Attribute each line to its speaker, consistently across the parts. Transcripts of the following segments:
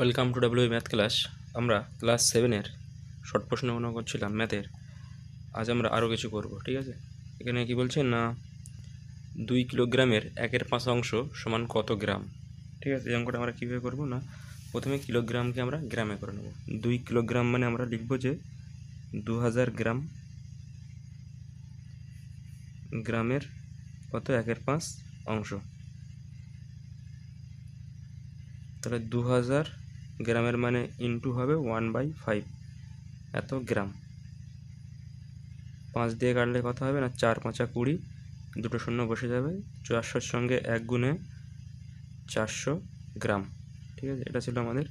Speaker 1: welcome to W math class আমরা class সেভেনের short প্রশ্ন প্রশ্নগুলো করছিলাম ম্যাথের আজ আমরা আরও কিছু করব ঠিক আছে এখানে কি বলছেন না দুই কিলোগ্রামের একের পাঁচ অংশ সমান কত গ্রাম ঠিক আছে এই অঙ্কটা আমরা কীভাবে করবো না প্রথমে কিলোগ্রামকে আমরা গ্রামে করে নেব দুই কিলোগ্রাম মানে আমরা লিখব যে দু হাজার গ্রাম গ্রামের কত একের পাঁচ অংশ তাহলে দু হাজার গ্রামের মানে ইনটু হবে ওয়ান বাই ফাইভ এত গ্রাম পাঁচ দিয়ে কাটলে কথা হবে না চার পাঁচা কুড়ি দুটো শূন্য বসে যাবে চারশোর সঙ্গে এক গুণে চারশো গ্রাম ঠিক আছে এটা ছিল আমাদের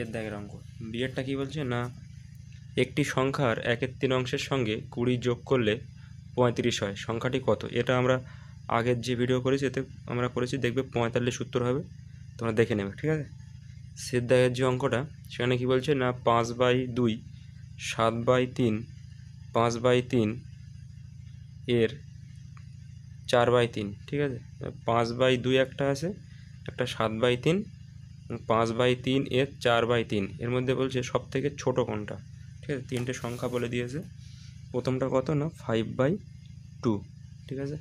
Speaker 1: এর দাগের অঙ্ক বিয়েরটা কী বলছে না একটি সংখ্যার একের তিন অংশের সঙ্গে কুড়ি যোগ করলে পঁয়ত্রিশ হয় সংখ্যাটি কত এটা আমরা আগের যে ভিডিও করেছি এতে আমরা করেছি দেখবে পঁয়তাল্লিশ সত্তর হবে তোমরা দেখে নেবে ঠিক আছে সিদ্ধায়ের যে অঙ্কটা সেখানে কি বলছে না পাঁচ বাই দুই সাত বাই তিন পাঁচ বাই তিন এর চার বাই তিন ঠিক আছে পাঁচ বাই দুই একটা আছে একটা সাত বাই তিন পাঁচ বাই তিন এর চার বাই তিন এর মধ্যে বলছে সব থেকে ছোটো কোনটা ঠিক আছে তিনটে সংখ্যা বলে দিয়েছে প্রথমটা কত না ফাইভ বাই টু ঠিক আছে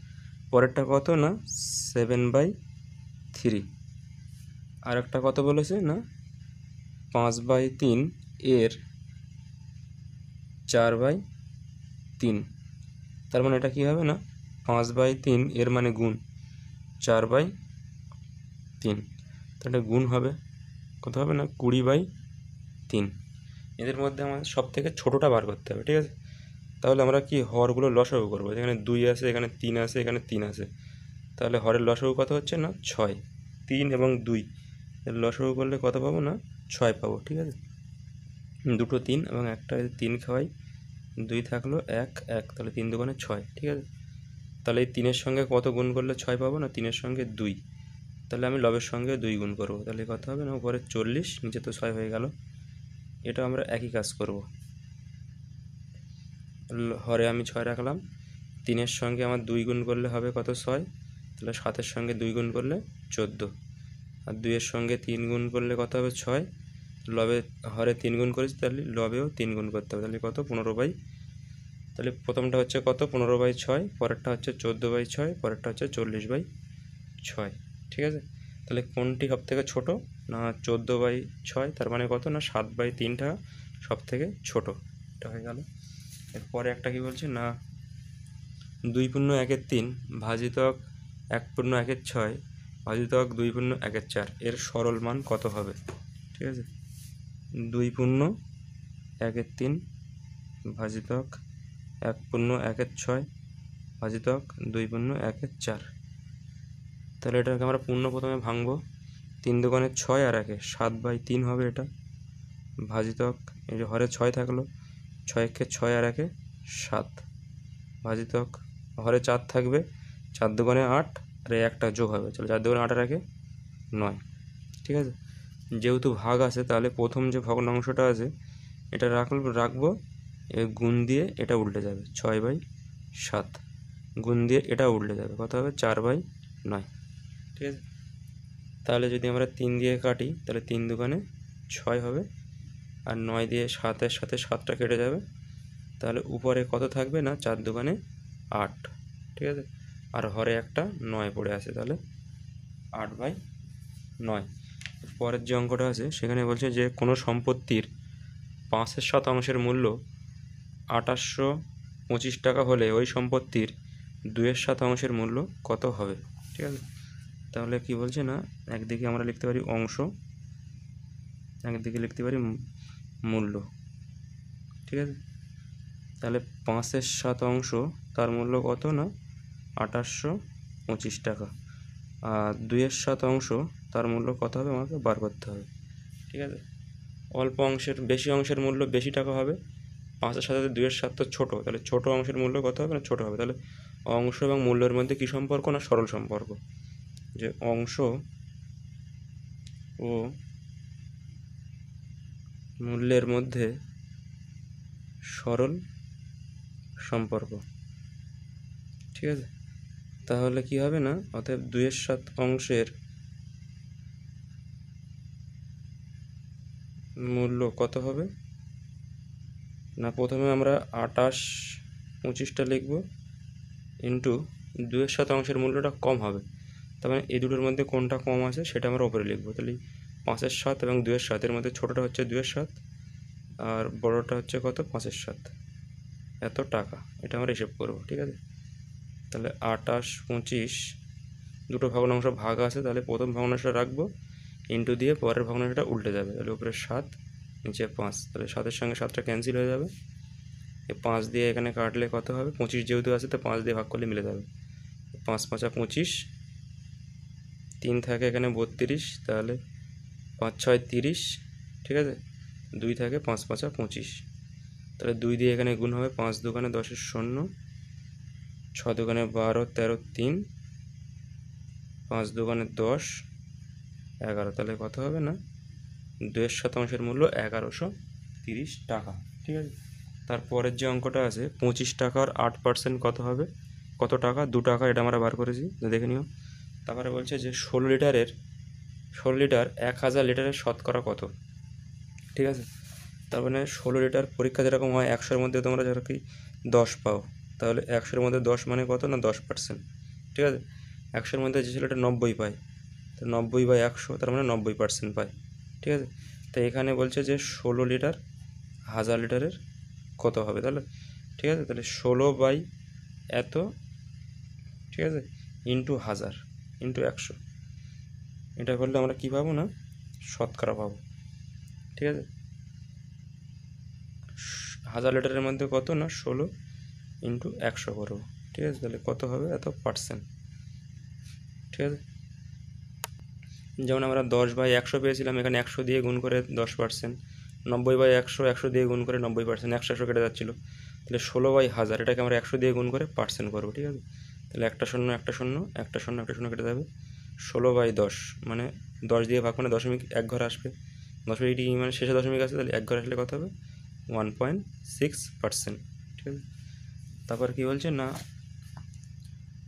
Speaker 1: পরেরটা কত না সেভেন বাই থ্রি আর একটা কথা বলেছে না পাঁচ বাই তিন এর চার বাই তিন তার মানে এটা কি হবে না পাঁচ বাই তিন এর মানে গুণ চার বাই তিন তাহলে গুণ হবে কত হবে না কুড়ি বাই তিন এদের মধ্যে আমাদের সব থেকে ছোটোটা বার করতে হবে ঠিক আছে তাহলে আমরা কি হরগুলো লসাগু করবো যেখানে দুই আছে এখানে তিন আছে এখানে তিন আছে তাহলে হরের লসাগু কত হচ্ছে না ছয় তিন এবং দুই লসগু করলে কত পাবো না ছয় পাবো ঠিক আছে দুটো তিন এবং একটা তিন খাওয়াই দুই থাকলো এক এক তাহলে তিন দোকানে ছয় ঠিক আছে তাহলে এই তিনের সঙ্গে কত গুণ করলে ছয় পাবো না তিনের সঙ্গে দুই তাহলে আমি লবের সঙ্গে দুই গুণ করবো তাহলে কত হবে না উপরে চল্লিশ নিচে তো ছয় হয়ে গেল এটা আমরা একই কাজ করব হরে আমি ছয় রাখলাম তিনের সঙ্গে আমার দুই গুণ করলে হবে কত ছয় তাহলে সাতের সঙ্গে দুই গুণ করলে চোদ্দো আর দুইয়ের সঙ্গে তিন গুণ করলে কত হবে ছয় লবে হরে তিন গুণ করেছি তাহলে লবেও তিন গুণ করতে হবে তাহলে কত পনেরো বাই তাহলে প্রথমটা হচ্ছে কত পনেরো বাই ছয় পরেরটা হচ্ছে চোদ্দো বাই ছয় পরেরটা হচ্ছে চল্লিশ বাই ছয় ঠিক আছে তাহলে কোনটি সব থেকে ছোটো না চোদ্দো বাই ছয় তার মানে কত না সাত বাই তিনটা সব থেকে ছোটো এটা হয়ে গেল এরপরে একটা কি বলছে না দুই পূর্ণ একের তিন ভাজিতক এক পূর্ণ একের ছয় পাঁচ দশক দুই পূর্ণ একের চার এর সরল মান কত হবে ঠিক আছে দুই পূর্ণ একের তিন ভাজিতক এক পূর্ণ একের ছয় ভাজিতক দুই পূর্ণ একের চার তাহলে এটাকে আমরা পূর্ণ প্রথমে ভাঙব তিন দোকানে ছয় আর একে সাত বাই তিন হবে এটা ভাজিতক এই যে হরে ছয় থাকলো ছয় একে ছয় আর একে সাত ভাজিতক হরে চার থাকবে চার দোকানে আট আর এই একটা যোগ হবে চলো চার দুগুণে আট রাখে নয় ঠিক আছে যেহেতু ভাগ আছে তাহলে প্রথম যে ভগ্নাংশটা আছে এটা রাখল রাখবো গুণ দিয়ে এটা উল্টে যাবে ছয় বাই সাত গুণ দিয়ে এটা উল্টে যাবে কত হবে চার বাই নয় ঠিক আছে তাহলে যদি আমরা তিন দিয়ে কাটি তাহলে তিন দোকানে ছয় হবে আর নয় দিয়ে সাতের সাথে সাতটা কেটে যাবে তাহলে উপরে কত থাকবে না চার দোকানে আট ঠিক আছে আর হরে একটা নয় পড়ে আছে তাহলে আট বাই নয় পরের যে অঙ্কটা আছে সেখানে বলছে যে কোনো সম্পত্তির পাঁচের শতাংশের মূল্য আঠাশশো পঁচিশ টাকা হলে ওই সম্পত্তির দুয়ের শতাংশের মূল্য কত হবে ঠিক আছে তাহলে কি বলছে না একদিকে আমরা লিখতে পারি অংশ একদিকে লিখতে পারি মূল্য ঠিক আছে তাহলে পাঁচের শতাংশ তার মূল্য কত না আঠাশশো পঁচিশ টাকা আর দুইয়ের শতাংশ তার মূল্য কত হবে আমাকে বার করতে হবে ঠিক আছে অল্প অংশের বেশি অংশের মূল্য বেশি টাকা হবে পাঁচের সাথে দুইয়ের সাত তো ছোটো তাহলে ছোটো অংশের মূল্য কত হবে না ছোটো হবে তাহলে অংশ এবং মূল্যের মধ্যে কী সম্পর্ক না সরল সম্পর্ক যে অংশ ও মূল্যের মধ্যে সরল সম্পর্ক ঠিক আছে তাহলে কি হবে না অতএব দুয়ের সাত অংশের মূল্য কত হবে না প্রথমে আমরা আটাশ পঁচিশটা লিখব ইন্টু দুয়ের অংশের মূল্যটা কম হবে তার মানে এই দুটোর মধ্যে কোনটা কম আছে সেটা আমরা ওপরে লিখব তাহলে পাঁচের সাত এবং দুয়ের সাতের মধ্যে ছোটোটা হচ্ছে দুয়ের সাত আর বড়টা হচ্ছে কত পাঁচের সাত এত টাকা এটা আমরা হিসেব করব ঠিক আছে তাহলে আটাশ পঁচিশ দুটো ভগ্নাংশ ভাগ আছে তাহলে প্রথম ভগ্নাংশটা রাখবো ইন্টু দিয়ে পরের ভগ্নাংশটা উল্টে যাবে তাহলে উপরে সাত নিচে পাঁচ তাহলে সাতের সঙ্গে সাতটা ক্যান্সেল হয়ে যাবে এ পাঁচ দিয়ে এখানে কাটলে কত হবে পঁচিশ যেহেতু আছে তো পাঁচ দিয়ে ভাগ করলে মিলে যাবে পাঁচ পাঁচা পঁচিশ তিন থাকে এখানে বত্রিশ তাহলে পাঁচ ছয় তিরিশ ঠিক আছে দুই থাকে পাঁচ পাঁচা পঁচিশ তাহলে দুই দিয়ে এখানে গুণ হবে পাঁচ দোকানে দশের শূন্য ছ দোকানে বারো তেরো তিন পাঁচ দোকানে দশ এগারো তাহলে কত হবে না দুয়ের শতাংশের মূল্য এগারোশো তিরিশ টাকা ঠিক আছে তারপরের যে অঙ্কটা আছে পঁচিশ টাকার আট পার্সেন্ট কত হবে কত টাকা দু টাকা এটা আমরা বার করেছি দেখে নিও তারপরে বলছে যে ষোলো লিটারের ষোলো লিটার এক হাজার লিটারের শতকরা কত ঠিক আছে তার মানে ষোলো লিটার পরীক্ষা যেরকম হয় একশোর মধ্যে তোমরা যেরকম দশ পাও তাহলে একশোর মধ্যে দশ মানে কত না দশ পার্সেন্ট ঠিক আছে একশোর মধ্যে যে ছেলেটা নব্বই পায় তো নব্বই বাই একশো তার মানে নব্বই পার্সেন্ট পায় ঠিক আছে তো এখানে বলছে যে ষোলো লিটার হাজার লিটারের কত হবে তাহলে ঠিক আছে তাহলে ষোলো বাই এত ঠিক আছে ইন্টু হাজার ইন্টু একশো এটা করলে আমরা কী পাবো না শতকরা পাবো ঠিক আছে হাজার লিটারের মধ্যে কত না ষোলো ইন্টু একশো করব ঠিক আছে তাহলে কত হবে এত পার্সেন্ট ঠিক আছে যেমন আমরা দশ বাই একশো পেয়েছিলাম এখানে একশো দিয়ে গুণ করে দশ পার্সেন্ট নব্বই বাই একশো একশো দিয়ে গুণ করে নব্বই পার্সেন্ট একশো একশো কেটে যাচ্ছিলো তাহলে ষোলো বাই হাজার এটাকে আমরা একশো দিয়ে গুণ করে পার্সেন্ট করবো ঠিক আছে তাহলে একটা শূন্য একটা শূন্য একটা শূন্য একটা শূন্য কেটে যাবে ষোলো বাই দশ মানে দশ দিয়ে ভাগ মানে দশমিক এক ঘর আসবে দশমিক মানে শেষে দশমিক আছে তাহলে এক ঘর আসলে কত হবে ওয়ান পয়েন্ট সিক্স পার্সেন্ট ঠিক আছে তারপর কি বলছে না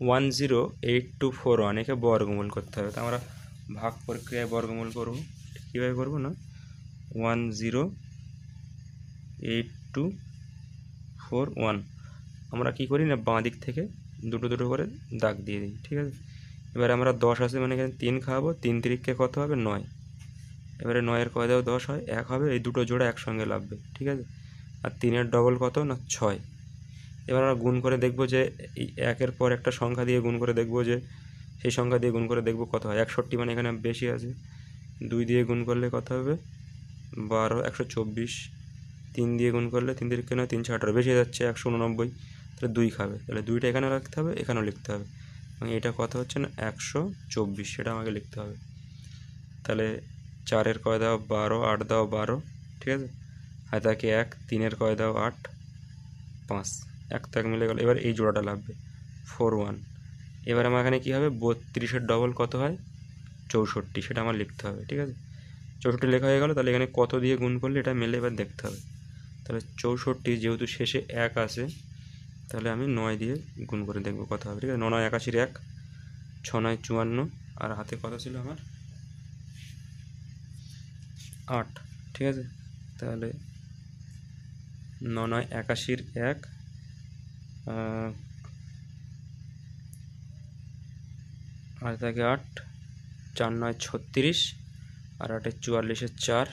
Speaker 1: one zero eight two four one একে বর্গমূল করতে হবে তো আমরা ভাগ প্রক্রিয়ায় বর্গমূল করব কীভাবে করবো না one zero eight two four one আমরা কি করি না বাঁ দিক থেকে দুটো দুটো করে দাগ দিয়ে দিই ঠিক আছে এবারে আমরা দশ আছে মানে এখানে তিন খাওয়াবো তিন তিরিককে কত হবে নয় এবারে নয়ের কয়দাও দশ হয় এক হবে এই দুটো জোড়া একসঙ্গে লাগবে ঠিক আছে আর তিনের ডবল কত না ছয় এবার আমরা গুণ করে দেখব যে এই একের পর একটা সংখ্যা দিয়ে গুণ করে দেখব যে সেই সংখ্যা দিয়ে গুণ করে দেখব কত হয় একষট্টি মানে এখানে বেশি আছে দুই দিয়ে গুণ করলে কত হবে বারো একশো চব্বিশ তিন দিয়ে গুণ করলে তিন তিরিখে নয় তিনশো আঠারো বেশি যাচ্ছে একশো উননব্বই তাহলে দুই খাবে তাহলে দুইটা এখানে রাখতে হবে এখানেও লিখতে হবে এবং এটা কথা হচ্ছে না একশো চব্বিশ সেটা আমাকে লিখতে হবে তাহলে চারের কয় দাও বারো আট দাও বারো ঠিক আছে হাতাকে এক তিনের কয় দাও আট পাঁচ এক তো এক মিলে গেল এবার এই জোড়াটা লাগবে ফোর ওয়ান এবার আমার এখানে কী হবে বত্রিশের ডবল কত হয় চৌষট্টি সেটা আমার লিখতে হবে ঠিক আছে চৌষট্টি লেখা হয়ে গেল তাহলে এখানে কত দিয়ে গুণ করলে এটা মেলে এবার দেখতে হবে তাহলে চৌষট্টি যেহেতু শেষে এক আছে তাহলে আমি নয় দিয়ে গুণ করে দেখব কত হবে ঠিক আছে নয় একাশির এক ছ নয় চুয়ান্ন আর হাতে কত ছিল আমার আট ঠিক আছে তাহলে ন নয় একাশির এক আট থাকে আট চার নয় ছত্রিশ আর আটে চুয়াল্লিশের চার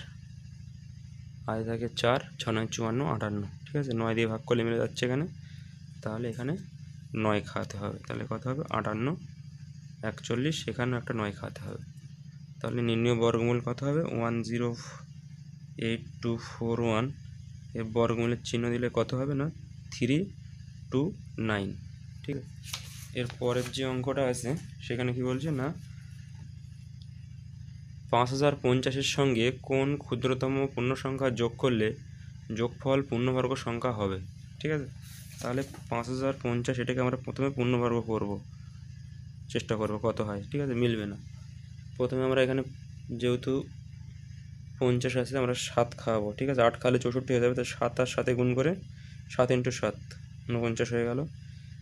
Speaker 1: আট থাকে চার ছ নয় চুয়ান্ন আটান্ন ঠিক আছে নয় দিয়ে ভাগ করলে মিলে যাচ্ছে এখানে তাহলে এখানে নয় খাওয়াতে হবে তাহলে কত হবে আটান্ন একচল্লিশ এখানে একটা নয় খাওয়াতে হবে তাহলে নির্ণয় বর্গমূল কত হবে one zero eight two four one এ বর্গমূলের চিহ্ন দিলে কত হবে না থ্রি টু নাইন ঠিক আছে এরপরের যে অঙ্কটা আছে সেখানে কি বলছে না পাঁচ হাজার পঞ্চাশের সঙ্গে কোন ক্ষুদ্রতম পূর্ণ সংখ্যা যোগ করলে যোগফল পূর্ণবর্গ সংখ্যা হবে ঠিক আছে তাহলে পাঁচ হাজার পঞ্চাশ এটাকে আমরা প্রথমে পূর্ণবর্গ করব চেষ্টা করব কত হয় ঠিক আছে মিলবে না প্রথমে আমরা এখানে যেহেতু পঞ্চাশ আছে আমরা সাত খাওয়াবো ঠিক আছে আট খালে চৌষট্টি হয়ে যাবে তো সাত আর সাথে গুণ করে সাত ইন্টু সাত উনপঞ্চাশ হয়ে গেল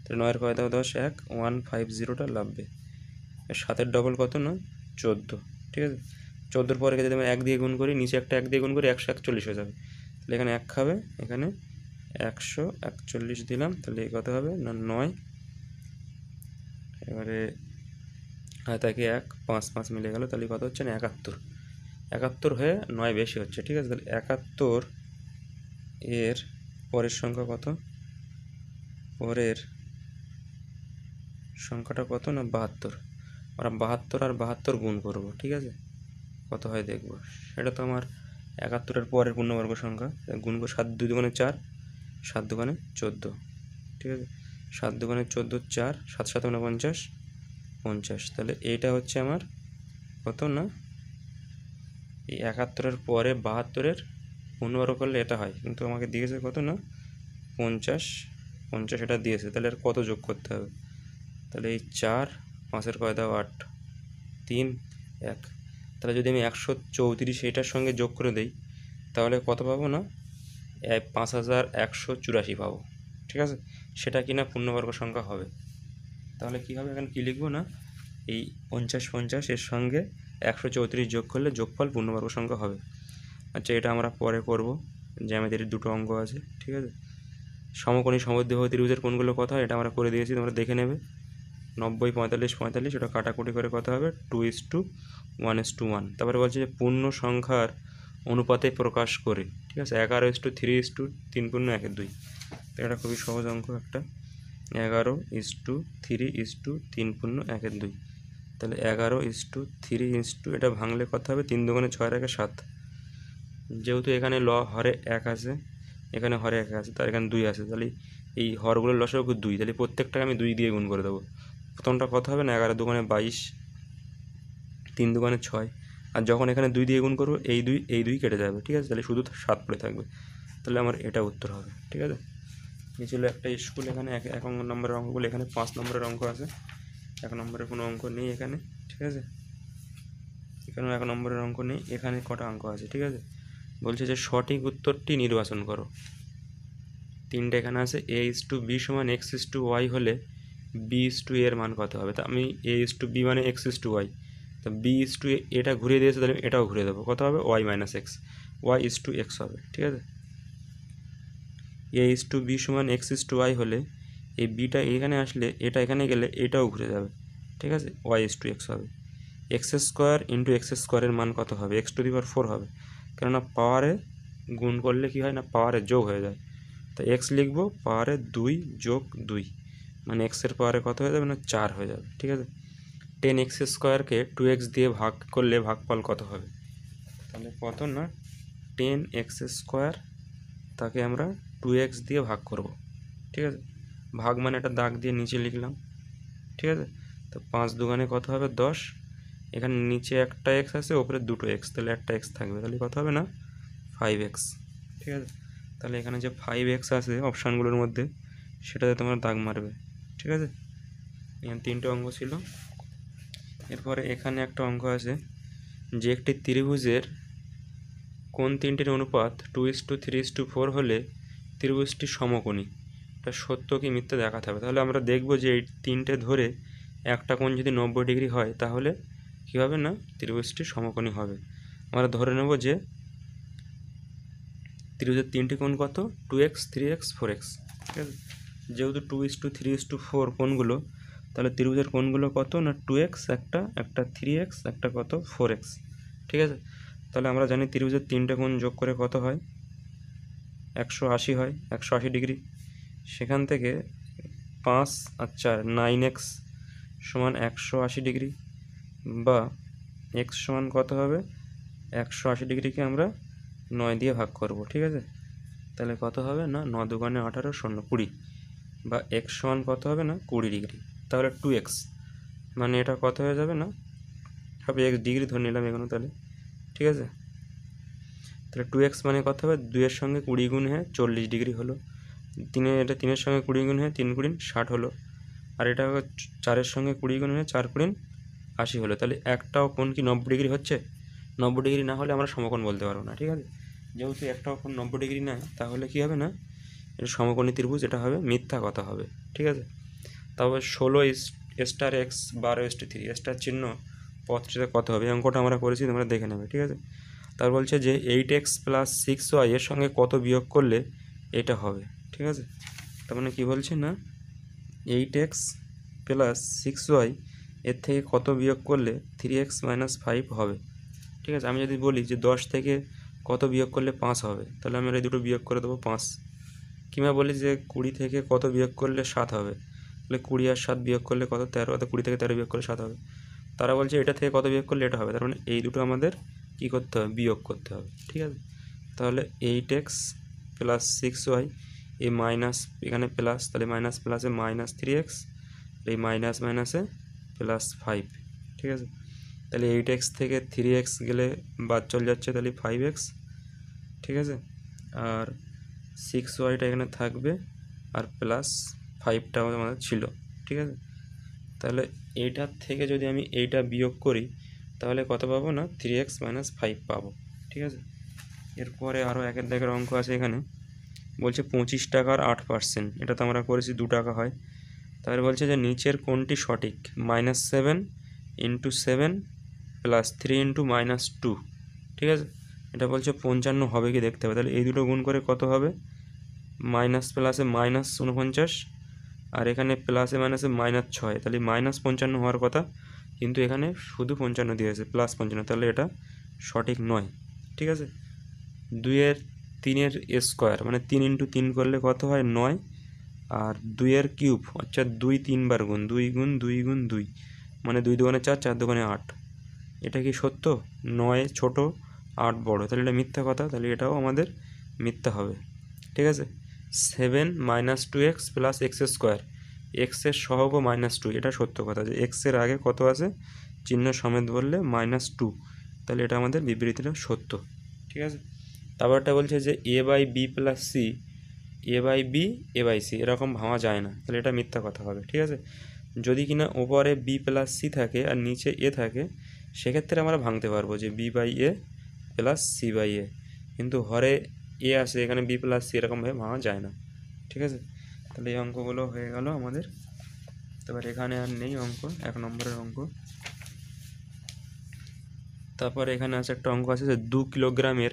Speaker 1: তাহলে নয়ের কয় দাও দশ এক ওয়ান ফাইভ জিরোটা লাগবে সাতের ডবল কত না চোদ্দো ঠিক আছে চোদ্দোর পরে যদি আমি এক দিয়ে গুণ করি নিচে একটা এক দিয়ে গুণ করি একশো একচল্লিশ হয়ে যাবে তাহলে এখানে এক খাবে এখানে একশো একচল্লিশ দিলাম তাহলে কত হবে না নয় এবারে তাকে এক পাঁচ পাঁচ মিলে গেল তাহলে কত হচ্ছে না একাত্তর একাত্তর হয়ে নয় বেশি হচ্ছে ঠিক আছে তাহলে একাত্তর এর পরের সংখ্যা কত পরের সংখ্যাটা কত না বাহাত্তর আমরা বাহাত্তর আর বাহাত্তর গুণ করব ঠিক আছে কত হয় দেখব সেটা তো আমার একাত্তরের পরের পূর্ণবর্গ সংখ্যা গুণ করব সাত দু দোকানে চার সাত দোকানে চোদ্দো ঠিক আছে সাত দোকানে চোদ্দো চার সাত সাত উনপঞ্চাশ মানে পঞ্চাশ তাহলে এইটা হচ্ছে আমার কত না এই একাত্তরের পরে বাহাত্তরের পূর্ণবর্গ করলে এটা হয় কিন্তু আমাকে দিয়েছে কত না পঞ্চাশ পঞ্চাশ এটা দিয়েছে তাহলে আর কত যোগ করতে হবে তাহলে এই চার পাঁচের দাও আট তিন এক তাহলে যদি আমি একশো চৌত্রিশ এটার সঙ্গে যোগ করে দেই তাহলে কত পাবো না পাঁচ হাজার একশো চুরাশি পাবো ঠিক আছে সেটা কি না পূর্ণবর্গ সংখ্যা হবে তাহলে কি হবে এখানে কী লিখবো না এই পঞ্চাশ পঞ্চাশ এর সঙ্গে একশো চৌত্রিশ যোগ করলে যোগফল পূর্ণবর্গ সংখ্যা হবে আচ্ছা এটা আমরা পরে করব আমাদের দুটো অঙ্গ আছে ঠিক আছে সমকোণী সমদ্বিবাহু ত্রিভুজের কোনগুলো কত হয় এটা আমরা করে দিয়েছি তোমরা দেখে নেবে নব্বই পঁয়তাল্লিশ পঁয়তাল্লিশ ওটা কাটাকুটি করে কত হবে two is two one is two one তারপরে বলছে যে পূর্ণ সংখ্যার অনুপাতে প্রকাশ করে ঠিক আছে এগারো is two three is two তিন পূর্ণ একের দুই এটা খুবই সহজ অঙ্ক একটা এগারো is two three is two তিন পূর্ণ একের দুই তাহলে এগারো is two three is two এটা ভাঙলে কত হবে তিন দোকানে ছয় রেখে সাত যেহেতু এখানে ল হরে এক আছে এখানে হরে এক আছে তার এখানে দুই আছে তাহলে এই হরগুলোর লসগু দুই তাহলে প্রত্যেকটাকে আমি দুই দিয়ে গুণ করে দেবো প্রথমটা কত হবে না এগারো দোকানে বাইশ তিন দোকানে ছয় আর যখন এখানে দুই দিয়ে গুণ করবো এই দুই এই দুই কেটে যাবে ঠিক আছে তাহলে শুধু সাত পড়ে থাকবে তাহলে আমার এটা উত্তর হবে ঠিক আছে এ ছিল একটা স্কুল এখানে এক এক নম্বরের অঙ্কগুলো এখানে পাঁচ নম্বরের অঙ্ক আছে এক নম্বরের কোনো অঙ্ক নেই এখানে ঠিক আছে এখানেও এক নম্বরের অঙ্ক নেই এখানে কটা অঙ্ক আছে ঠিক আছে বলছে যে সঠিক উত্তরটি নির্বাচন করো তিনটে এখানে আছে এ ইস টু বি সমান এক্স ইস টু ওয়াই হলে বি ইস টু এর মান কত হবে তা আমি এ ইস টু বি মানে এক্স ইস টু ওয়াই তা বি ইস টু এটা ঘুরিয়ে দিয়েছে তাহলে এটাও ঘুরিয়ে দেবো কত হবে Y minus X Y is two X হবে ঠিক আছে এ ইস টু বি সমান এক্স ইস টু ওয়াই হলে এই বিটা এখানে আসলে এটা এখানে গেলে এটাও ঘুরে যাবে ঠিক আছে ওয়াই ইস টু এক্স হবে এক্স স্কোয়ার ইন্টু এক্স স্কোয়ারের মান কত হবে X to the power four হবে কেননা পাওয়ারে গুণ করলে কি হয় না পাওয়ারে যোগ হয়ে যায় তো এক্স লিখবো পাওয়ারে দুই যোগ দুই মানে এক্সের পাওয়ারে কত হয়ে যাবে না চার হয়ে যাবে ঠিক আছে টেন এক্স স্কোয়ারকে টু এক্স দিয়ে ভাগ করলে ভাগফল কত হবে তাহলে কত না টেন এক্স স্কোয়ার তাকে আমরা টু এক্স দিয়ে ভাগ করব ঠিক আছে ভাগ মানে একটা দাগ দিয়ে নিচে লিখলাম ঠিক আছে তো পাঁচ দোকানে কত হবে দশ এখানে নিচে একটা এক্স আছে ওপরে দুটো এক্স তাহলে একটা এক্স থাকবে তাহলে কথা হবে না ফাইভ এক্স ঠিক আছে তাহলে এখানে যে ফাইভ এক্স আছে অপশানগুলোর মধ্যে সেটাতে তোমার দাগ মারবে ঠিক আছে এখানে তিনটে অঙ্ক ছিল এরপরে এখানে একটা অঙ্ক আছে যে একটি ত্রিভুজের কোন তিনটির অনুপাত two is two three is two four হলে ত্রিভুজটি সমকোণী এটা সত্য কি মিথ্যা দেখাতে হবে তাহলে আমরা দেখব যে এই তিনটে ধরে একটা কোণ যদি নব্বই ডিগ্রি হয় তাহলে কীভাবে না ত্রিভুজটি সমকোণী হবে আমরা ধরে নেব যে ত্রিভুজের তিনটি কোণ কত two X three X four X ঠিক আছে যেহেতু two is two three is two four কোণগুলো তাহলে ত্রিভুজের কোণগুলো কত না টু এক্স একটা একটা থ্রি এক্স একটা কত ফোর এক্স ঠিক আছে তাহলে আমরা জানি ত্রিভুজের তিনটে কোণ যোগ করে কত হয় একশো আশি হয় একশো আশি ডিগ্রি সেখান থেকে পাঁচ আর চার নাইন এক্স সমান একশো আশি ডিগ্রি বা এক্স সমান কত হবে একশো আশি ডিগ্রিকে আমরা নয় দিয়ে ভাগ করব ঠিক আছে তাহলে কত হবে না ন দোকানে আঠারো শূন্য কুড়ি বা এক্স সমান কত হবে না কুড়ি ডিগ্রি তাহলে টু এক্স মানে এটা কত হয়ে যাবে না সব এক্স ডিগ্রি ধরে নিলাম এখানে তাহলে ঠিক আছে তাহলে টু এক্স মানে কত হবে দুইয়ের সঙ্গে কুড়ি গুণ হ্যাঁ চল্লিশ ডিগ্রি হলো তিনে এটা তিনের সঙ্গে কুড়ি গুণ হ্যাঁ তিন কুড়ি ষাট হলো আর এটা চারের সঙ্গে কুড়ি গুণ হ্যাঁ চার কুড়িন আশি হলো তাহলে একটাও কোণ কি নব্বই ডিগ্রি হচ্ছে নব্বই ডিগ্রি না হলে আমরা সমকোণ বলতে পারবো না ঠিক আছে যেহেতু একটাও কোণ নব্বই ডিগ্রি না তাহলে কি হবে না এটা সমকোণী ত্রিভুজ এটা হবে মিথ্যা কথা হবে ঠিক আছে তারপর ষোলো স্টার এক্স বারো এস থ্রি স্টার চিহ্ন পথটিতে কত হবে অঙ্কটা আমরা করেছি তোমরা দেখে নেবে ঠিক আছে তার বলছে যে eight X plus six Y এর সঙ্গে কত বিয়োগ করলে এটা হবে ঠিক আছে তার মানে কী বলছে না eight X plus six Y এর থেকে কত বিয়োগ করলে থ্রি এক্স মাইনাস ফাইভ হবে ঠিক আছে আমি যদি বলি যে দশ থেকে কত বিয়োগ করলে পাঁচ হবে তাহলে আমি এই দুটো বিয়োগ করে দেবো পাঁচ কিংবা বলি যে কুড়ি থেকে কত বিয়োগ করলে সাত হবে তাহলে কুড়ি আর সাত বিয়োগ করলে কত তেরো অর্থাৎ কুড়ি থেকে তেরো বিয়োগ করলে সাত হবে তারা বলছে এটা থেকে কত বিয়োগ করলে এটা হবে তার মানে এই দুটো আমাদের কি করতে হবে বিয়োগ করতে হবে ঠিক আছে তাহলে eight X plus six Y এই মাইনাস এখানে প্লাস তাহলে মাইনাস প্লাসে মাইনাস থ্রি এক্স এই মাইনাস মাইনাসে প্লাস ফাইভ ঠিক আছে তাহলে এইট এক্স থেকে থ্রি এক্স গেলে বাদ চল যাচ্ছে তাহলে ফাইভ এক্স ঠিক আছে আর সিক্স ওয়াইটা এখানে থাকবে আর প্লাস ফাইভটা আমাদের আমাদের ছিল ঠিক আছে তাহলে এইটার থেকে যদি আমি এইটা বিয়োগ করি তাহলে কত পাবো না থ্রি এক্স মাইনাস ফাইভ পাবো ঠিক আছে এরপরে আরও একের দেখের অঙ্ক আছে এখানে বলছে পঁচিশ টাকার আট পার্সেন্ট এটা তো আমরা করেছি দু টাকা হয় তাহলে বলছে যে নিচের কোনটি সঠিক minus seven into seven plus three into minus two ঠিক আছে এটা বলছে পঞ্চান্ন হবে কি দেখতে হবে তাহলে এই দুটো গুণ করে কত হবে মাইনাস প্লাসে মাইনাস উনপঞ্চাশ আর এখানে প্লাসে মাইনাসে মাইনাস ছয় তাহলে মাইনাস পঞ্চান্ন হওয়ার কথা কিন্তু এখানে শুধু পঞ্চান্ন দিয়েছে প্লাস পঞ্চান্ন তাহলে এটা সঠিক নয় ঠিক আছে দুইয়ের তিনের স্কোয়ার মানে তিন ইন্টু তিন করলে কত হয় নয় আর দুইয়ের কিউব অর্থাৎ আচ্ছা দুই তিনবার গুণ দুই গুণ দুই গুণ দুই মানে দুই দোকানে চার চার দোকানে আট এটা কি সত্য নয় ছোট আট বড় তাহলে এটা মিথ্যা কথা তাহলে এটাও আমাদের মিথ্যা হবে ঠিক আছে seven minus two X plus X square এক্সের সহগ মাইনাস টু এটা সত্য কথা যে এক্সের আগে কত আছে চিহ্ন সমেত বললে মাইনাস টু তাহলে এটা আমাদের বিবৃতিটা সত্য ঠিক আছে তারপরটা বলছে যে A by B plus C A by B A by C এরকম ভাঙা যায় না তাহলে এটা মিথ্যা কথা হবে ঠিক আছে যদি কিনা ওপরে বি প্লাস সি থাকে আর নিচে এ থাকে সেক্ষেত্রে আমরা ভাঙতে পারবো যে B by A plus C by A কিন্তু হরে এ আছে এখানে বি প্লাস সি এরকমভাবে ভাঙা যায় না ঠিক আছে তাহলে এই অঙ্কগুলো হয়ে গেল আমাদের তারপর এখানে আর নেই অঙ্ক এক নম্বরের অঙ্ক তারপর এখানে আছে একটা অঙ্ক আছে যে দু কিলোগ্রামের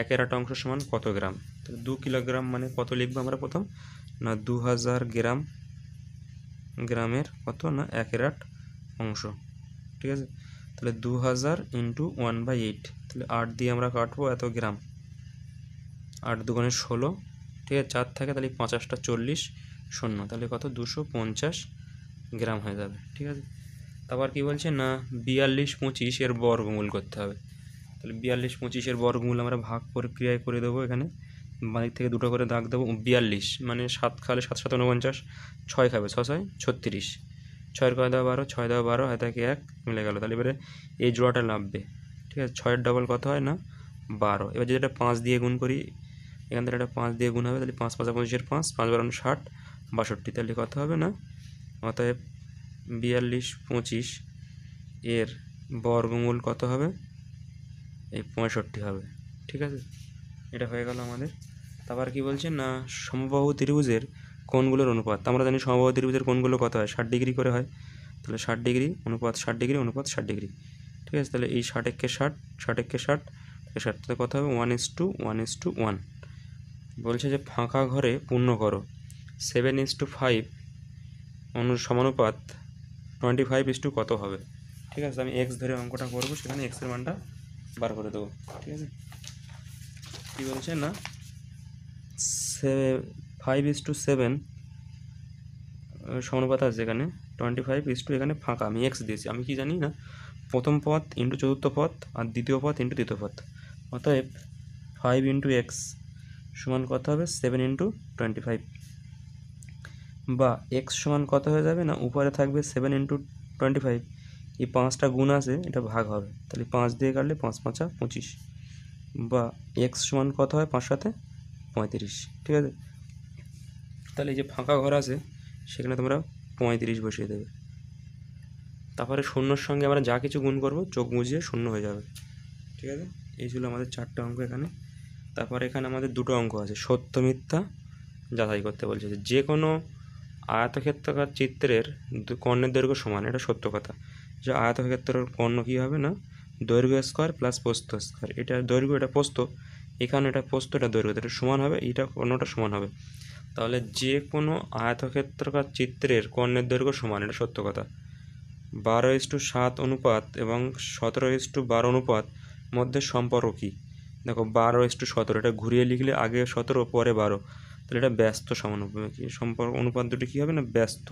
Speaker 1: একের একটা অংশ সমান কত গ্রাম তাহলে দু কিলোগ্রাম মানে কত লিখবো আমরা প্রথম না দু হাজার গ্রাম গ্রামের কত না একের আট অংশ ঠিক আছে তাহলে দু হাজার ইন্টু ওয়ান বাই এইট তাহলে আট দিয়ে আমরা কাটবো এত গ্রাম আট দুগুণে ষোলো ঠিক আছে চার থাকে তাহলে পঞ্চাশটা চল্লিশ শূন্য তাহলে কত দুশো পঞ্চাশ গ্রাম হয়ে যাবে ঠিক আছে তারপর কি বলছে না বিয়াল্লিশ পঁচিশের এর বর্গমূল করতে হবে তাহলে বিয়াল্লিশ পঁচিশের বর্গমূল আমরা ভাগ প্রক্রিয়ায় করে দেবো এখানে বাঁদিক থেকে দুটো করে দাগ দেবো বিয়াল্লিশ মানে সাত খালে সাত সাত উনপঞ্চাশ ছয় খাবে ছ ছয় ছত্রিশ ছয়ের কয় দেওয়া বারো ছয় দেওয়া বারো হয় কি এক মিলে গেল তাহলে এবারে এই জোড়াটা নামবে ঠিক আছে ছয়ের ডবল কত হয় না বারো এবার যদি এটা পাঁচ দিয়ে গুণ করি এখান থেকে এটা পাঁচ দিয়ে গুণ হবে তাহলে পাঁচ পাঁচ পঁচিশের পাঁচ পাঁচ বারো ষাট বাষট্টি তাহলে কত হবে না অতএব বিয়াল্লিশ পঁচিশ এর বর্গমূল কত হবে এই পঁয়ষট্টি হবে ঠিক আছে এটা হয়ে গেল আমাদের তারপর কি বলছে না সমবাহু ত্রিভুজের কোনগুলোর অনুপাত আমরা জানি সমবাহু ত্রিভুজের কোনগুলো কত হয় ষাট ডিগ্রি করে হয় তাহলে ষাট ডিগ্রি অনুপাত ষাট ডিগ্রি অনুপাত ষাট ডিগ্রি ঠিক আছে তাহলে এই ষাট ষাট ষাট ষাট ষাট তাহলে কথা হবে one is two one is two one বলছে যে ফাঁকা ঘরে পূর্ণ করো সেভেন ইস টু ফাইভ অনু সমানুপাত টোয়েন্টি ফাইভ ইস টু কত হবে ঠিক আছে আমি এক্স ধরে অঙ্কটা করবো সেখানে এক্সের মানটা বার করে দেবো ঠিক আছে কি বলছে না ফাইভ ইস টু সেভেন সমানুপাত আছে এখানে টোয়েন্টি ফাইভ ইস টু এখানে ফাঁকা আমি এক্স দিয়েছি আমি কি জানি না প্রথম পথ ইন্টু চতুর্থ পথ আর দ্বিতীয় পথ ইন্টু তৃতীয় পথ অতএব ফাইভ ইন্টু এক্স সমান কত হবে সেভেন ইন্টু টোয়েন্টি ফাইভ বা এক্স সমান কত হয়ে যাবে না উপরে থাকবে সেভেন ইন্টু টোয়েন্টি ফাইভ এই পাঁচটা গুণ আছে এটা ভাগ হবে তাহলে পাঁচ দিয়ে কাটলে পাঁচ পাঁচা পঁচিশ বা এক্স সমান কত হয় পাঁচ সাথে পঁয়ত্রিশ ঠিক আছে তাহলে এই যে ফাঁকা ঘর আছে সেখানে তোমরা পঁয়ত্রিশ বসিয়ে দেবে তারপরে শূন্যর সঙ্গে আমরা যা কিছু গুণ করবো চোখ মুজিয়ে শূন্য হয়ে যাবে ঠিক আছে এই ছিল আমাদের চারটে অঙ্ক এখানে তারপর এখানে আমাদের দুটো অঙ্ক আছে সত্য মিথ্যা যাচাই করতে বলছে যে কোনো আয়তক্ষেত্রকার চিত্রের কর্ণের দৈর্ঘ্য সমান এটা সত্য কথা যে আয়তক্ষেত্রের কর্ণ কী হবে না দৈর্ঘ্য স্কোয়ার প্লাস প্রস্থ স্কোয়ার এটা দৈর্ঘ্য এটা পোস্ত এখানে এটা পোস্ত এটা দৈর্ঘ্য এটা সমান হবে এটা অন্যটা সমান হবে তাহলে যে কোনো আয়তক্ষেত্রকার চিত্রের কর্ণের দৈর্ঘ্য সমান এটা সত্য কথা বারো ইস টু সাত অনুপাত এবং সতেরো ইস টু বারো অনুপাত মধ্যে সম্পর্ক কী দেখো বারো ইস টু সতেরো এটা ঘুরিয়ে লিখলে আগে সতেরো পরে বারো তাহলে এটা ব্যস্ত সমান কি সম্পর্ক অনুপাত দুটি কী হবে না ব্যস্ত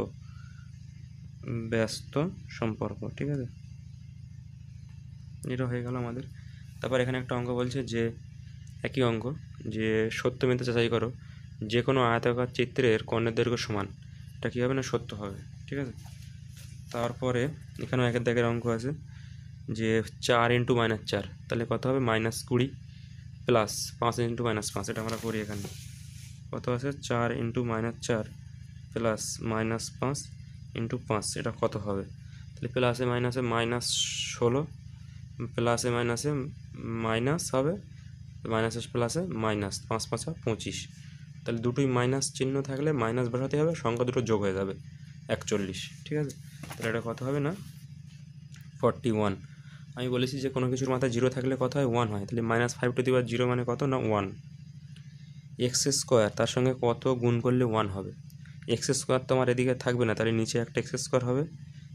Speaker 1: ব্যস্ত সম্পর্ক ঠিক আছে এটা হয়ে গেল আমাদের তারপর এখানে একটা অঙ্ক বলছে যে একই অঙ্ক যে সত্য মিথ্যে যাচাই করো যে কোনো আয়তাকার চিত্রের কর্ণের দৈর্ঘ্য সমান এটা কী হবে না সত্য হবে ঠিক আছে তারপরে এখানেও একের দাগের অঙ্ক আছে যে চার ইন্টু মাইনাস চার তাহলে কত হবে মাইনাস কুড়ি প্লাস পাঁচ ইন্টু মাইনাস পাঁচ এটা আমরা করি এখানে কত আছে চার ইন্টু মাইনাস চার প্লাস মাইনাস পাঁচ ইন্টু পাঁচ এটা কত হবে তাহলে প্লাসে মাইনাসে মাইনাস ষোলো প্লাসে মাইনাসে মাইনাস হবে মাইনাসে প্লাসে মাইনাস পাঁচ পাঁচা পঁচিশ তাহলে দুটোই মাইনাস চিহ্ন থাকলে মাইনাস বসাতে হবে সংখ্যা দুটো যোগ হয়ে যাবে একচল্লিশ ঠিক আছে তাহলে এটা কত হবে না ফর্টি ওয়ান আমি বলেছি যে কোনো কিছুর মাথায় জিরো থাকলে কত হয় ওয়ান হয় তাহলে মাইনাস ফাইভ টু দিবার জিরো মানে কত না ওয়ান এক্স স্কোয়ার তার সঙ্গে কত গুণ করলে ওয়ান হবে এক্স স্কোয়ার তো আমার এদিকে থাকবে না তাহলে নিচে একটা এক্স স্কোয়ার হবে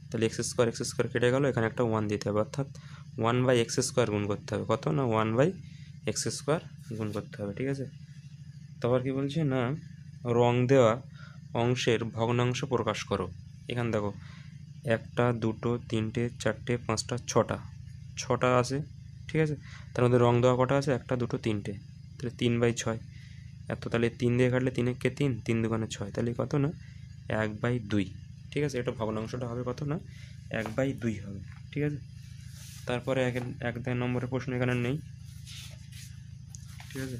Speaker 1: তাহলে এক্স স্কোয়ার এক্স স্কোয়ার কেটে গেল এখানে একটা ওয়ান দিতে হবে অর্থাৎ ওয়ান বাই এক্স স্কোয়ার গুণ করতে হবে কত না ওয়ান বাই এক্স স্কোয়ার গুণ করতে হবে ঠিক আছে তারপর কি বলছে না রং দেওয়া অংশের ভগ্নাংশ প্রকাশ করো এখানে দেখো একটা দুটো তিনটে চারটে পাঁচটা ছটা ছটা আছে ঠিক আছে তার মধ্যে রং দেওয়া কটা আছে একটা দুটো তিনটে তাহলে তিন বাই ছয় এত তাহলে তিন দিয়ে কাটলে তিন কে তিন তিন দোকানে ছয় তাহলে কত না এক বাই দুই ঠিক আছে এটা ভগ্নাংশটা হবে কত না এক বাই দুই হবে ঠিক আছে তারপরে এক এক দেড় নম্বরের প্রশ্ন এখানে নেই ঠিক আছে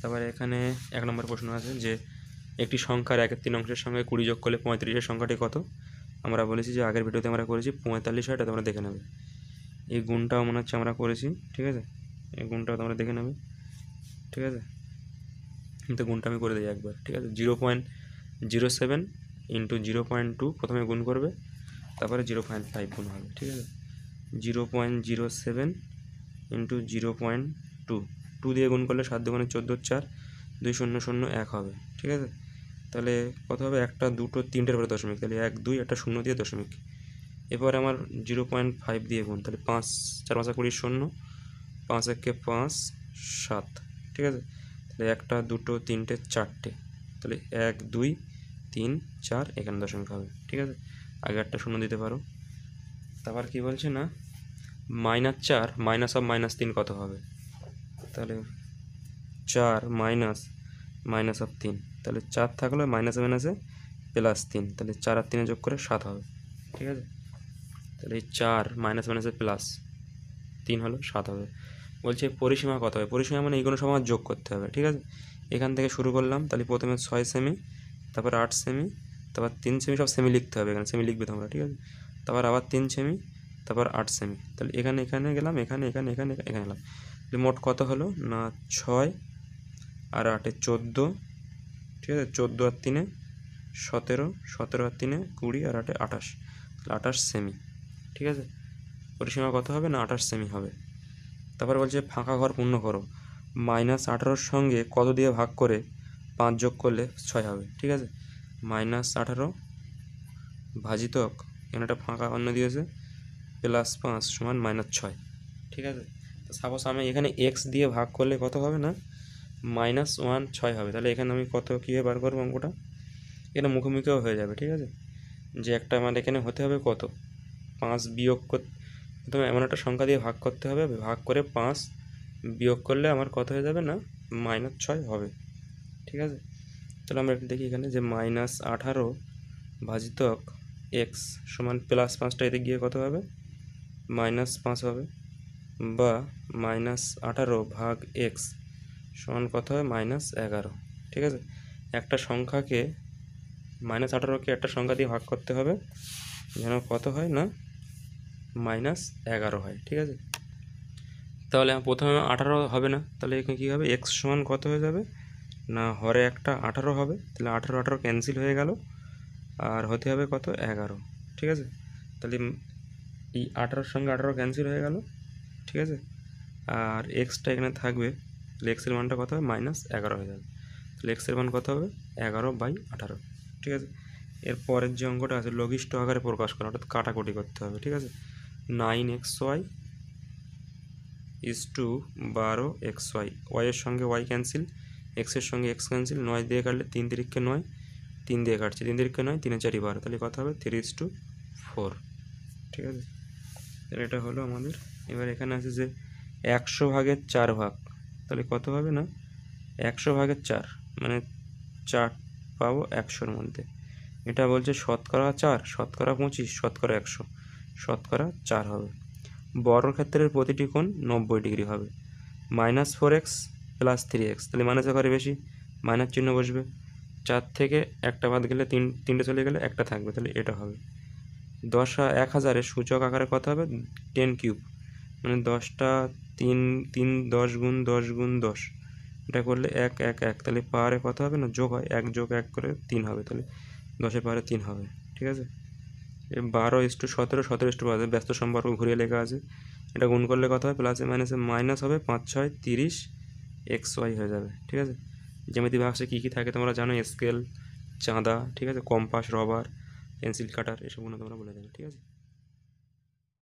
Speaker 1: তারপরে এখানে এক নম্বর প্রশ্ন আছে যে একটি সংখ্যার একের তিন অংশের সঙ্গে কুড়ি যোগ করলে পঁয়ত্রিশের সংখ্যাটি কত আমরা বলেছি যে আগের ভিডিওতে আমরা করেছি পঁয়তাল্লিশ হয় তোমরা দেখে নেবে এই গুণটাও মনে হচ্ছে আমরা করেছি ঠিক আছে এই গুণটাও তোমরা দেখে নেবে ঠিক আছে কিন্তু গুণটা আমি করে দিই একবার ঠিক আছে zero point zero seven into zero point two প্রথমে গুণ করবে তারপরে জিরো পয়েন্ট ফাইভ গুণ হবে ঠিক আছে zero point zero seven into zero point two two দিয়ে গুণ করলে সাত দুগুণে চোদ্দো চার দুই শূন্য শূন্য এক হবে ঠিক আছে তাহলে কত হবে একটা দুটো তিনটের পরে দশমিক তাহলে এক দুই একটা শূন্য দিয়ে দশমিক এরপর আমার জিরো পয়েন্ট ফাইভ দিয়ে গুণ তাহলে পাঁচ চার পাঁচা কুড়ি শূন্য পাঁচ একে পাঁচ সাত ঠিক আছে তাহলে একটা দুটো তিনটে চারটে তাহলে এক দুই তিন চার এখানে দশমিক হবে ঠিক আছে আগে একটা শূন্য দিতে পারো তারপর কি বলছে না মাইনাস চার মাইনাস অফ মাইনাস তিন কত হবে তাহলে চার মাইনাস মাইনাস অফ তিন তাহলে চার থাকলে মাইনাসে মাইনাসে প্লাস তিন তাহলে চার আর তিনে যোগ করে সাত হবে ঠিক আছে তাহলে এই চার মাইনাস মাইনাসে প্লাস তিন হলো সাত হবে বলছে পরিসীমা কত হবে পরিসীমা মানে এই কোনো সময় যোগ করতে হবে ঠিক আছে এখান থেকে শুরু করলাম তাহলে প্রথমে ছয় সেমি তারপর আট সেমি তারপর তিন সেমি সব সেমি লিখতে হবে এখানে সেমি লিখবে তোমরা ঠিক আছে তারপর আবার তিন সেমি তারপর আট সেমি তাহলে এখানে এখানে গেলাম এখানে এখানে এখানে এখানে গেলাম মোট কত হলো না ছয় আর আটে চোদ্দো ঠিক আছে চোদ্দো আর তিনে সতেরো সতেরো আর তিনে কুড়ি আর আটে আঠাশ তাহলে আঠাশ সেমি ঠিক আছে পরিসীমা কত হবে না আঠাশ সেমি হবে তারপর বলছে ফাঁকা ঘর পূর্ণ করো মাইনাস আঠারোর সঙ্গে কত দিয়ে ভাগ করে পাঁচ যোগ করলে ছয় হবে ঠিক আছে মাইনাস আঠারো ভাজিতক এখানে একটা ফাঁকা অন্য দিয়েছে প্লাস পাঁচ সমান মাইনাস ছয় ঠিক আছে তো সাপোজ আমি এখানে এক্স দিয়ে ভাগ করলে কত হবে না মাইনাস ওয়ান ছয় হবে তাহলে এখানে আমি কত কীভাবে বার করবো অঙ্কটা এখানে মুখোমুখিও হয়ে যাবে ঠিক আছে যে একটা আমার এখানে হতে হবে কত পাঁচ বিয়োগ প্রথমে এমন একটা সংখ্যা দিয়ে ভাগ করতে হবে ভাগ করে পাঁচ বিয়োগ করলে আমার কত হয়ে যাবে না মাইনাস ছয় হবে ঠিক আছে তাহলে আমরা একটু দেখি এখানে যে মাইনাস আঠারো ভাজিতক এক্স সমান প্লাস পাঁচটা এতে গিয়ে কত হবে মাইনাস পাঁচ হবে বা মাইনাস আঠারো ভাগ এক্স সমান কত হবে মাইনাস এগারো ঠিক আছে একটা সংখ্যাকে মাইনাস আঠারোকে একটা সংখ্যা দিয়ে ভাগ করতে হবে যেন কত হয় না মাইনাস এগারো হয় ঠিক আছে তাহলে প্রথমে আঠারো হবে না তাহলে এখানে কী হবে এক্স সমান কত হয়ে যাবে না হরে একটা আঠারো হবে তাহলে আঠারো আঠারো ক্যান্সেল হয়ে গেল আর হতে হবে কত এগারো ঠিক আছে তাহলে এই আঠারোর সঙ্গে আঠারো ক্যান্সেল হয়ে গেল ঠিক আছে আর এক্সটা এখানে থাকবে এক্সের মানটা কত হবে মাইনাস এগারো হয়ে যাবে এক্সের মান কত হবে এগারো বাই আঠারো ঠিক আছে এরপরের যে অঙ্কটা আছে লঘিষ্ঠ আকারে প্রকাশ করা অর্থাৎ কাটাকুটি করতে হবে ঠিক আছে nine X Y is two বারো এক্স ওয়াই ওয়াইয়ের সঙ্গে ওয়াই ক্যান্সেল এক্সের সঙ্গে এক্স ক্যান্সেল নয় দিয়ে কাটলে তিন তিরিখকে নয় তিন দিয়ে কাটছে তিন তিরিখকে নয় তিনে চারি বারো তাহলে কথা হবে থ্রি ইস টু ফোর ঠিক আছে তাহলে এটা হলো আমাদের এবার এখানে আছে যে একশো ভাগের চার ভাগ তাহলে কত হবে না একশো ভাগের চার মানে চার পাবো একশোর মধ্যে এটা বলছে শতকরা চার শতকরা পঁচিশ শতকরা একশো শতকরা চার হবে বর্গক্ষেত্রের প্রতিটি কোণ নব্বই ডিগ্রি হবে minus four X plus three X তাহলে মাইনাস একবারে বেশি মাইনাস চিহ্ন বসবে চার থেকে একটা বাদ গেলে তিন তিনটে চলে গেলে একটা থাকবে তাহলে এটা হবে দশ এক হাজারের সূচক আকারে কত হবে টেন কিউব মানে দশটা তিন তিন দশ গুণ দশ গুণ দশ এটা করলে এক এক এক তাহলে পাওয়ারে কত হবে না যোগ হয় এক যোগ এক করে তিন হবে তাহলে দশে পাওয়ারে তিন হবে ঠিক আছে বারো ইস্টু সতেরো সতেরো ইস্টু পাঁচ ব্যস্ত সম্পর্ক ঘুরিয়ে লেখা আছে এটা গুণ করলে কত হবে প্লাসে মাইনাসে মাইনাস হবে পাঁচ ছয় তিরিশ এক্স ওয়াই হয়ে যাবে ঠিক আছে জ্যামিতি ভাষায় কী কী থাকে তোমরা জানো স্কেল চাঁদা ঠিক আছে কম্পাস রবার পেন্সিল কাটার এসবগুলো তোমরা বলে দেবে ঠিক আছে